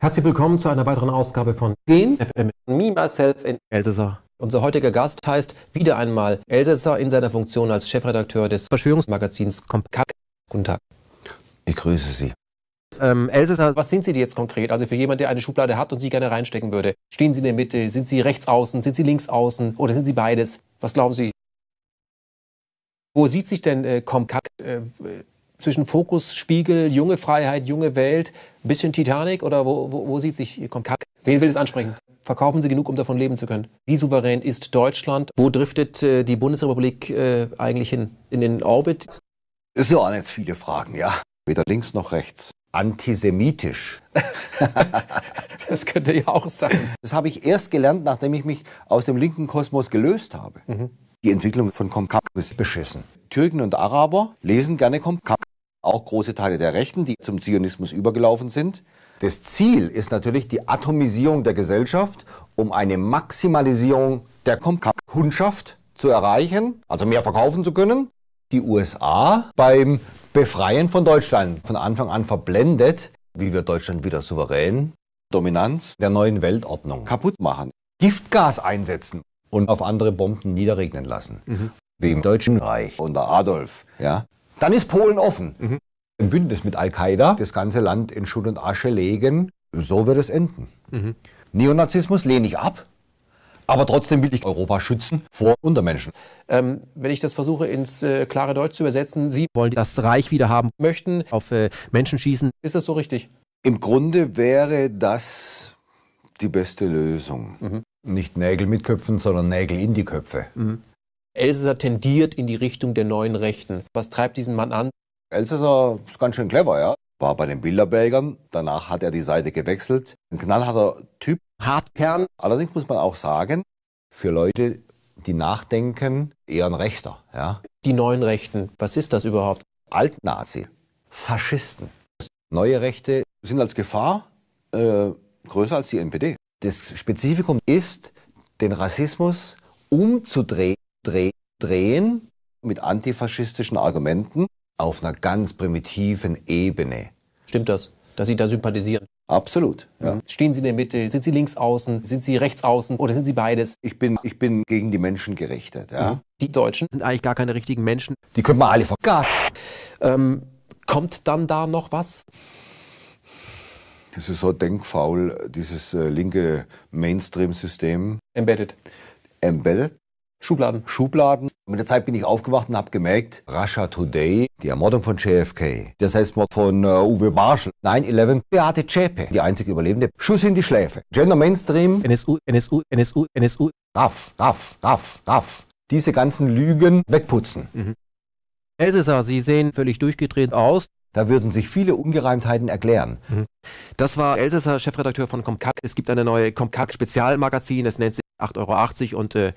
Herzlich willkommen zu einer weiteren Ausgabe von Gen FM. Me, myself in Elsässer. Unser heutiger Gast heißt wieder einmal Elsässer in seiner Funktion als Chefredakteur des Verschwörungsmagazins Kompakt. Guten Tag. Ich grüße Sie. Ähm, Elsässer, was sind Sie jetzt konkret? Also für jemanden, der eine Schublade hat und Sie gerne reinstecken würde. Stehen Sie in der Mitte? Sind Sie rechts außen? Sind Sie links außen? Oder sind Sie beides? Was glauben Sie? Wo sieht sich denn äh, Kompakt äh, zwischen Fokus, Spiegel, junge Freiheit, junge Welt, ein bisschen Titanic oder wo, wo, wo sieht sich, kommt Kacke? Wen will es ansprechen? Verkaufen Sie genug, um davon leben zu können? Wie souverän ist Deutschland? Wo driftet äh, die Bundesrepublik äh, eigentlich hin? In den Orbit? Es waren jetzt viele Fragen, ja. Weder links noch rechts. Antisemitisch. das könnte ja auch sein. Das habe ich erst gelernt, nachdem ich mich aus dem linken Kosmos gelöst habe. Mhm. Die Entwicklung von Comcap ist beschissen. Türken und Araber lesen gerne Comcap auch große Teile der Rechten, die zum Zionismus übergelaufen sind. Das Ziel ist natürlich die Atomisierung der Gesellschaft, um eine Maximalisierung der Kundschaft zu erreichen, also mehr verkaufen zu können. Die USA beim Befreien von Deutschland von Anfang an verblendet, wie wir Deutschland wieder souverän, Dominanz der neuen Weltordnung kaputt machen, Giftgas einsetzen und auf andere Bomben niederregnen lassen. Mhm. Wie im Deutschen Reich. Unter Adolf, ja dann ist Polen offen. Mhm. Ein Bündnis mit Al-Qaida, das ganze Land in Schutt und Asche legen, so wird es enden. Mhm. Neonazismus lehne ich ab, aber trotzdem will ich Europa schützen vor Untermenschen. Ähm, wenn ich das versuche, ins äh, klare Deutsch zu übersetzen, Sie wollen das Reich wieder haben, möchten auf äh, Menschen schießen. Ist das so richtig? Im Grunde wäre das die beste Lösung. Mhm. Nicht Nägel mit Köpfen, sondern Nägel in die Köpfe. Mhm. Elsässer tendiert in die Richtung der neuen Rechten. Was treibt diesen Mann an? Elsässer ist ganz schön clever, ja. War bei den Bilderbergern, danach hat er die Seite gewechselt. Ein knallharter Typ. Hartkern. Allerdings muss man auch sagen, für Leute, die nachdenken, eher ein Rechter, ja. Die neuen Rechten, was ist das überhaupt? Altnazi. Faschisten. Neue Rechte sind als Gefahr äh, größer als die NPD. Das Spezifikum ist, den Rassismus umzudrehen drehen mit antifaschistischen Argumenten auf einer ganz primitiven Ebene. Stimmt das, dass Sie da sympathisieren? Absolut. Ja. Mhm. Stehen Sie in der Mitte? Sind Sie links außen? Sind Sie rechts außen? Oder sind Sie beides? Ich bin, ich bin gegen die Menschen gerichtet. Ja. Mhm. Die Deutschen sind eigentlich gar keine richtigen Menschen. Die können wir alle vergasen. Ähm, kommt dann da noch was? Es ist so denkfaul, dieses äh, linke Mainstream-System. Embedded. Embedded. Schubladen. Schubladen. Mit der Zeit bin ich aufgewacht und habe gemerkt, Russia Today, die Ermordung von JFK, der Selbstmord von uh, Uwe Marshall, 9-11, Beate Zschäpe, die einzige Überlebende, Schuss in die Schläfe, Gender Mainstream, NSU, NSU, NSU, NSU, Raff, Raff, Raff, Raff. Diese ganzen Lügen wegputzen. Mhm. Elsässer, Sie sehen völlig durchgedreht aus. Da würden sich viele Ungereimtheiten erklären. Mhm. Das war Elsässer, Chefredakteur von Comcac. Es gibt eine neue comcac spezialmagazin es nennt sich 8,80 Euro und äh,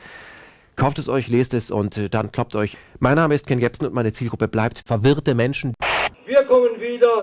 Kauft es euch, lest es und äh, dann kloppt euch. Mein Name ist Ken Jebsen und meine Zielgruppe bleibt verwirrte Menschen. Wir kommen wieder.